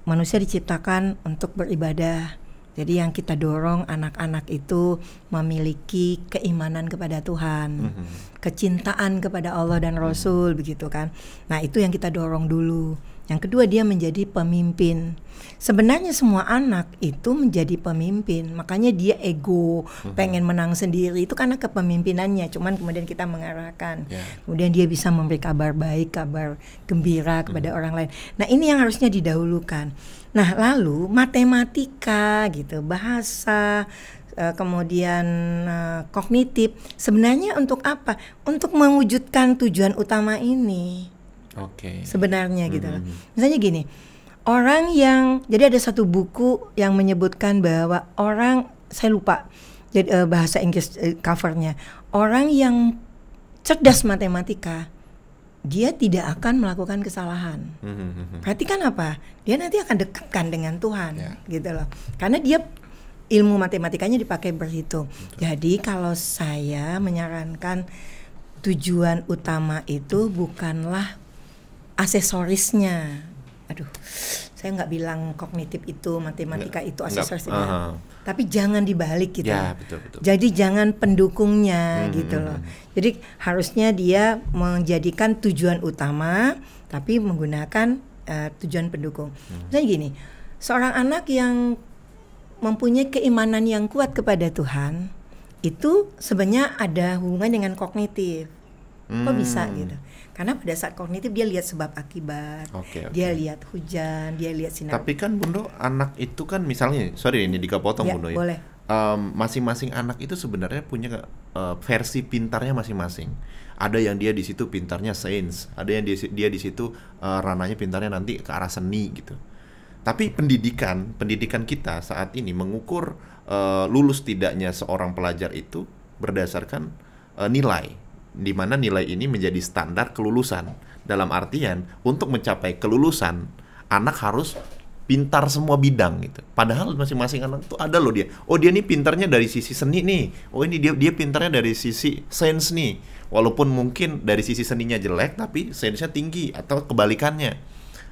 Manusia diciptakan untuk beribadah. Jadi yang kita dorong anak-anak itu memiliki keimanan kepada Tuhan, mm-hmm. kecintaan kepada Allah dan hmm. Rasul mm-hmm. begitu kan. Nah, itu yang kita dorong dulu. Yang kedua dia menjadi pemimpin. Sebenarnya semua anak itu menjadi pemimpin, makanya dia ego, hmm. pengen menang sendiri itu karena kepemimpinannya. Cuman kemudian kita mengarahkan, yeah. kemudian dia bisa memberi kabar baik, kabar gembira mhm. kepada hmm. orang lain. Nah ini yang harusnya didahulukan. Nah lalu matematika gitu, bahasa, eh, kemudian eh, kognitif sebenarnya untuk apa? Untuk mewujudkan tujuan utama ini. Oke. Okay. Sebenarnya mm -hmm. gitu mhm. Misalnya gini, orang yang jadi ada satu buku yang menyebutkan bahwa orang saya lupa jadi uh, bahasa Inggris uh, covernya orang yang cerdas matematika dia tidak akan melakukan kesalahan. Berarti hmm, kan hmm, hmm. Perhatikan apa? Dia nanti akan dekatkan dengan Tuhan, yeah. gitu loh. Karena dia ilmu matematikanya dipakai berhitung. Jadi kalau saya menyarankan tujuan utama itu bukanlah aksesorisnya aduh saya nggak bilang kognitif itu matematika nggak, itu asosiasi uh-huh. tapi jangan dibalik gitu ya, ya, betul, betul. jadi jangan pendukungnya hmm, hmm gitu hmm, loh hmm. jadi harusnya dia menjadikan tujuan utama tapi menggunakan uh, tujuan pendukung hmm. misalnya gini seorang anak yang mempunyai keimanan yang kuat kepada Tuhan itu sebenarnya ada hubungan dengan kognitif kok bisa gitu karena pada saat kognitif dia lihat sebab akibat, okay, okay. dia lihat hujan, dia lihat sinar. Tapi kan Bundo anak itu kan misalnya, sorry ini dikepotong ya, Bundo ya. Boleh. Um, masing-masing anak itu sebenarnya punya uh, versi pintarnya masing-masing. Ada yang dia di situ pintarnya sains, ada yang dia dia di situ uh, eh, ranahnya pintarnya nanti ke arah seni gitu. Tapi pendidikan, pendidikan kita saat ini mengukur uh, lulus tidaknya seorang pelajar itu berdasarkan uh, nilai di mana nilai ini menjadi standar kelulusan. Dalam artian, untuk mencapai kelulusan, anak harus pintar semua bidang gitu. Padahal masing-masing anak tuh ada loh dia. Oh dia nih pintarnya dari sisi seni nih. Oh ini dia dia pintarnya dari sisi sains nih. Walaupun mungkin dari sisi seninya jelek, tapi sainsnya tinggi atau kebalikannya.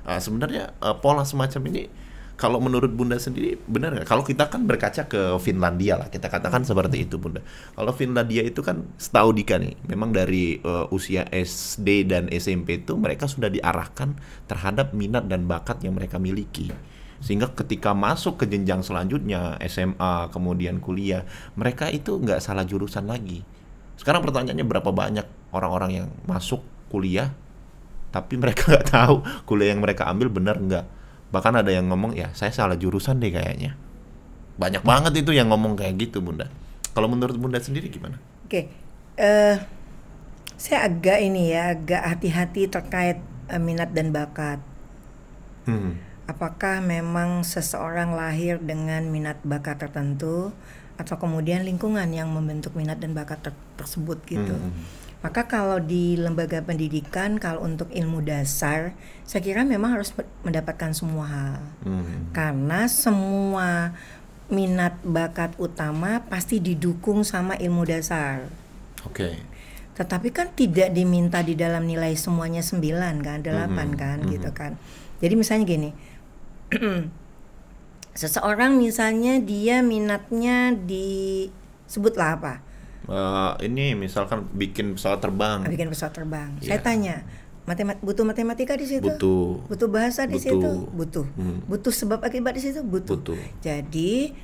Nah, sebenarnya eh, pola semacam ini kalau menurut Bunda sendiri benar nggak? Kalau kita kan berkaca ke Finlandia lah, kita katakan seperti itu Bunda. Kalau Finlandia itu kan setahu Dika nih, memang dari uh, usia SD dan SMP itu mereka sudah diarahkan terhadap minat dan bakat yang mereka miliki sehingga ketika masuk ke jenjang selanjutnya SMA kemudian kuliah mereka itu nggak salah jurusan lagi sekarang pertanyaannya berapa banyak orang-orang yang masuk kuliah tapi mereka nggak tahu kuliah yang mereka ambil benar nggak bahkan ada yang ngomong ya saya salah jurusan deh kayaknya banyak banget itu yang ngomong kayak gitu bunda kalau menurut bunda sendiri gimana oke okay. uh, eh, saya agak ini ya agak hati-hati terkait uh, minat dan bakat hmm. apakah memang seseorang lahir dengan minat bakat tertentu atau kemudian lingkungan yang membentuk minat dan bakat ter tersebut gitu hmm maka kalau di lembaga pendidikan, kalau untuk ilmu dasar, saya kira memang harus mendapatkan semua hal. Hmm. Karena semua minat bakat utama pasti didukung sama ilmu dasar. Oke. Okay. Tetapi kan tidak diminta di dalam nilai semuanya sembilan kan, 8 hmm. kan hmm. gitu kan. Jadi misalnya gini. seseorang misalnya dia minatnya di sebutlah apa? uh, ini misalkan bikin pesawat terbang. Bikin pesawat terbang. Yeah. Saya tanya, matemat butuh matematika di situ butuh butuh bahasa di butuh. situ butuh hmm. butuh sebab akibat di situ butuh. butuh jadi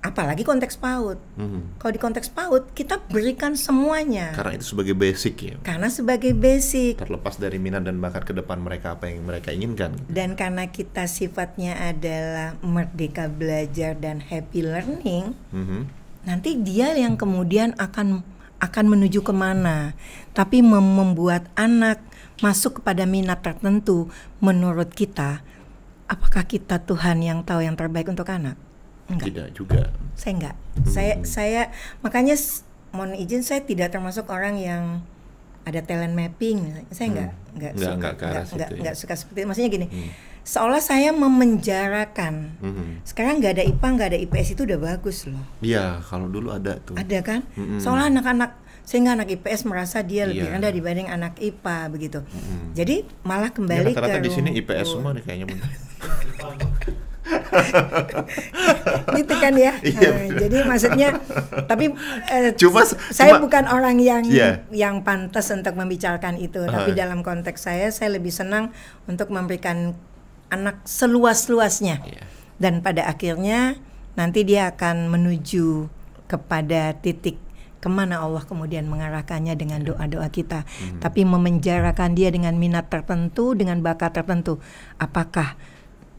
apalagi konteks PAUD hmm. kalau di konteks PAUD kita berikan semuanya karena itu sebagai basic ya karena sebagai basic terlepas dari minat dan bakat ke depan mereka apa yang mereka inginkan dan karena kita sifatnya adalah merdeka belajar dan happy learning hmm nanti dia yang kemudian akan akan menuju kemana tapi mem membuat anak masuk kepada minat tertentu menurut kita apakah kita Tuhan yang tahu yang terbaik untuk anak enggak tidak juga saya enggak hmm. saya saya makanya mohon izin saya tidak termasuk orang yang ada talent mapping saya hmm. enggak hmm. enggak, enggak suka enggak enggak, enggak, ya. enggak, suka seperti maksudnya gini hmm seolah saya memenjarakan. Mm-hmm. Sekarang nggak ada IPA, nggak ada IPS itu udah bagus loh. Iya, kalau dulu ada tuh. Ada kan? Mm-hmm. Seolah anak-anak sehingga anak IPS merasa dia lebih yeah. rendah dibanding anak IPA begitu. Mm-hmm. Jadi malah kembali ya, rata -rata ke di sini IPS semua nih kayaknya. gitu kan ya. Iya, nah, jadi maksudnya tapi eh, cuma saya cuma, bukan orang yang yeah. yang pantas untuk membicarakan itu, uh. tapi dalam konteks saya saya lebih senang untuk memberikan anak seluas-luasnya. Yeah. Dan pada akhirnya nanti dia akan menuju kepada titik kemana Allah kemudian mengarahkannya dengan iya. doa-doa kita. Hmm. Tapi memenjarakan dia dengan minat tertentu, dengan bakat tertentu. Apakah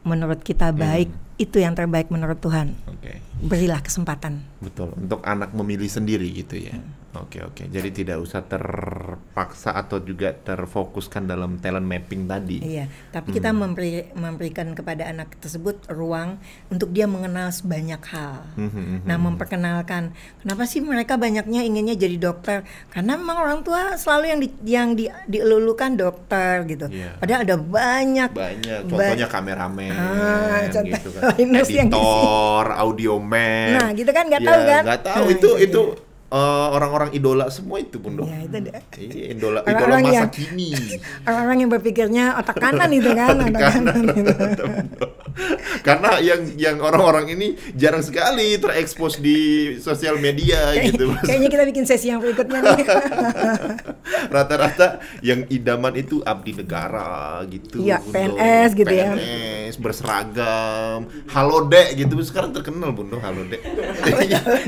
menurut kita hmm. baik hmm. itu yang terbaik menurut Tuhan? Okay. Berilah kesempatan. Betul. Untuk anak memilih sendiri gitu ya. Hmm. Oke oke, jadi tidak usah terpaksa atau juga terfokuskan dalam talent mapping tadi. Iya, tapi hmm. kita memberi, memberikan kepada anak tersebut ruang untuk dia mengenal sebanyak hal. Hmm, hmm, hmm nah, hmm. memperkenalkan kenapa sih mereka banyaknya inginnya jadi dokter? Karena memang orang tua selalu yang di, yang di, dielulukan dokter gitu. Yeah. Padahal ada banyak. Banyak. Contohnya ba kameramen, ah, contoh gitu kan. editor, audio audioman. Nah, gitu kan nggak ya, tahu kan? Nggak tahu nah, itu iya, itu. itu iya orang eh, orang-orang idola semua itu pun dong. Ya, itu iya, idola, orang idola orang masa yang, kini. Orang-orang yang berpikirnya otak kanan itu kan, gitu. otak, kanan. Karena yang yang orang-orang ini jarang sekali terekspos di sosial media Kay gitu. Kayaknya kita bikin sesi yang berikutnya nih. Rata-rata yang idaman itu abdi negara gitu. Iya, PNS gitu PNS, ya. PNS berseragam, halodek gitu. Sekarang terkenal Bundo halodek.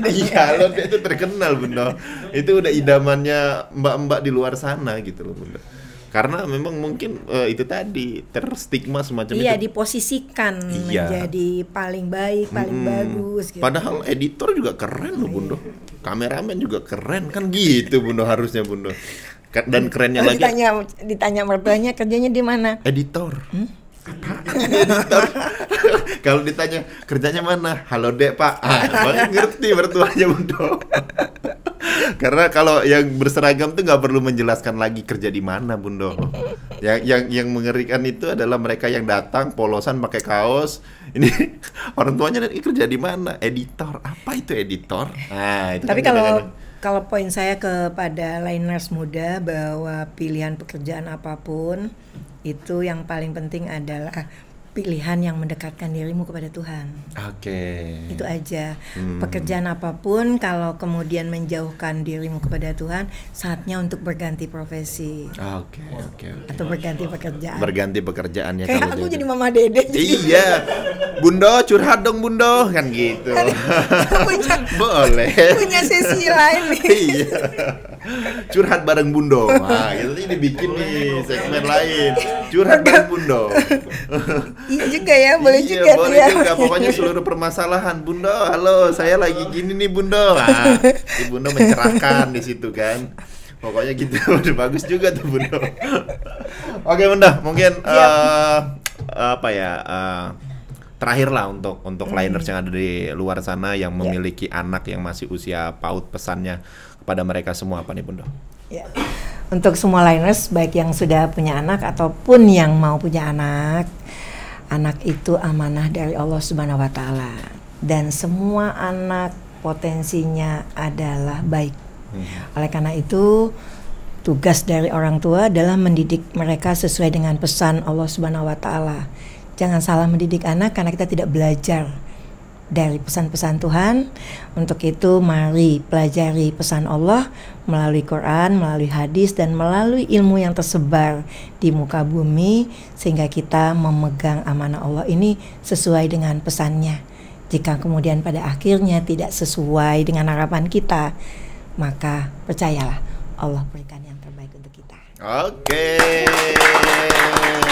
Iya, halodek itu terkenal bunda itu udah idamannya mbak-mbak di luar sana gitu loh bunda karena memang mungkin uh, itu tadi terstigma semacam iya, itu. Iya diposisikan iya. menjadi paling baik, paling hmm. bagus. Gitu. Padahal editor juga keren loh bunda kameramen juga keren kan gitu bunda harusnya bunda Dan kerennya oh, lagi. Ditanya, ditanya mertuanya kerjanya di mana? Editor. Hmm? kalau ditanya kerjanya mana halo dek pak ah, ngerti mertuanya bodoh karena kalau yang berseragam tuh nggak perlu menjelaskan lagi kerja di mana bundo yang yang yang mengerikan itu adalah mereka yang datang polosan pakai kaos ini orang tuanya dan kerja di mana editor apa itu editor nah itu tapi kan kalau kalau poin saya kepada liners muda bahwa pilihan pekerjaan apapun itu yang paling penting adalah pilihan yang mendekatkan dirimu kepada Tuhan. Oke. Okay. Itu aja. Hmm. Pekerjaan apapun kalau kemudian menjauhkan dirimu kepada Tuhan, saatnya untuk berganti profesi. Oke, okay, oke. Okay, okay. Atau berganti pekerjaan. Berganti pekerjaannya Kayak kalau aku gitu. jadi mama dede. Iya. Bunda curhat dong Bunda kan gitu. Kan punya, Boleh. Punya sesi lain nih. iya curhat bareng Bundo. Nah, gitu dibikin nih segmen lain. Curhat bareng Bundo. iya juga ya, boleh iya, juga. Boleh ya. juga. Pokoknya seluruh permasalahan Bundo. Halo, saya lagi gini nih Bundo. Nah, si Bundo mencerahkan di situ kan. Pokoknya gitu udah bagus juga tuh Bundo. Oke Bunda, mungkin uh, apa ya? Uh, terakhir lah untuk untuk mm. liners yang ada di luar sana yang ya. memiliki yeah. anak yang masih usia paut pesannya kepada mereka semua apa nih Bunda? Ya. Untuk semua liners baik yang sudah punya anak ataupun yang mau punya anak, anak itu amanah dari Allah Subhanahu wa taala dan semua anak potensinya adalah baik. Hmm. Oleh karena itu tugas dari orang tua adalah mendidik mereka sesuai dengan pesan Allah Subhanahu wa taala. Jangan salah mendidik anak karena kita tidak belajar dari pesan-pesan Tuhan. Untuk itu mari pelajari pesan Allah melalui Quran, melalui hadis dan melalui ilmu yang tersebar di muka bumi sehingga kita memegang amanah Allah ini sesuai dengan pesannya. Jika kemudian pada akhirnya tidak sesuai dengan harapan kita, maka percayalah Allah berikan yang terbaik untuk kita. Oke. Okay.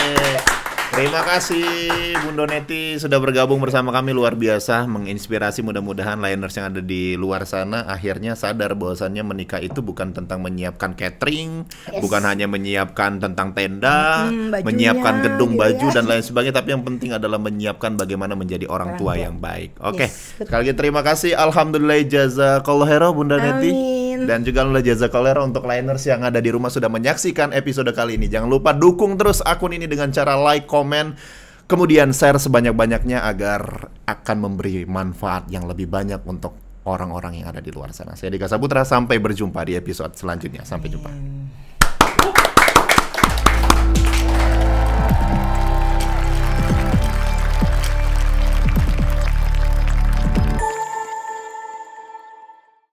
Terima kasih Bunda Neti sudah bergabung bersama kami luar biasa menginspirasi mudah-mudahan liners yang ada di luar sana akhirnya sadar bahwasannya menikah itu bukan tentang menyiapkan catering, yes. bukan hanya menyiapkan tentang tenda, hmm, menyiapkan gedung gitu baju ya. dan lain sebagainya tapi yang penting adalah menyiapkan bagaimana menjadi orang, tua, tua yang baik. Oke, okay. yes. sekali lagi terima kasih alhamdulillah jazakallahu khairan Bunda Amin. Neti. Dan juga jaza kolera untuk liners yang ada di rumah sudah menyaksikan episode kali ini. Jangan lupa dukung terus akun ini dengan cara like, komen, kemudian share sebanyak-banyaknya agar akan memberi manfaat yang lebih banyak untuk orang-orang yang ada di luar sana. Saya Dika Saputra, sampai berjumpa di episode selanjutnya. Sampai jumpa.